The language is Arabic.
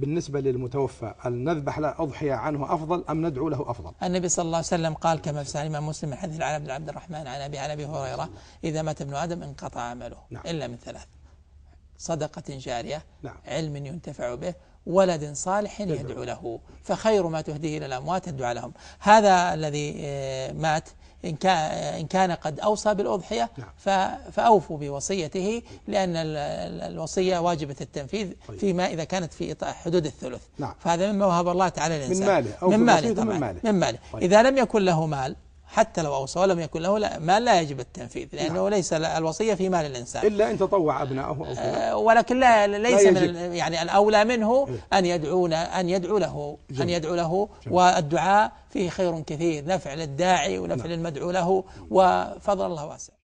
بالنسبة للمتوفى هل نذبح له أضحية عنه أفضل أم ندعو له أفضل النبي صلى الله عليه وسلم قال كما في صحيح مسلم حديث عن عبد عبد الرحمن عن أبي عن أبي هريرة إذا مات ابن آدم انقطع عمله نعم. إلا من ثلاث صدقة جارية نعم. علم ينتفع به ولد صالح يدعو له فخير ما تهديه إلى الأموات الدعاء لهم هذا الذي آه، مات إن كان قد أوصى بالأضحية نعم. فأوفوا بوصيته لأن الوصية واجبة التنفيذ طيب. فيما إذا كانت في حدود الثلث نعم. فهذا مما وهب الله تعالى الإنسان من ماله, أو من ماله من ماله, من طيب. ماله إذا لم يكن له مال حتى لو أوصى ولم يكن له مال لا يجب التنفيذ لأنه نعم. ليس الوصية في مال الإنسان إلا إن تطوع أبنائه أو آه ولكن لا ليس لا من يعني الأولى منه إيه. أن يدعون أن يدعو له جميل. أن يدعو له جميل. والدعاء فيه خير كثير نفع للداعي ونفع نعم. للمدعو له نعم. وفضل الله واسع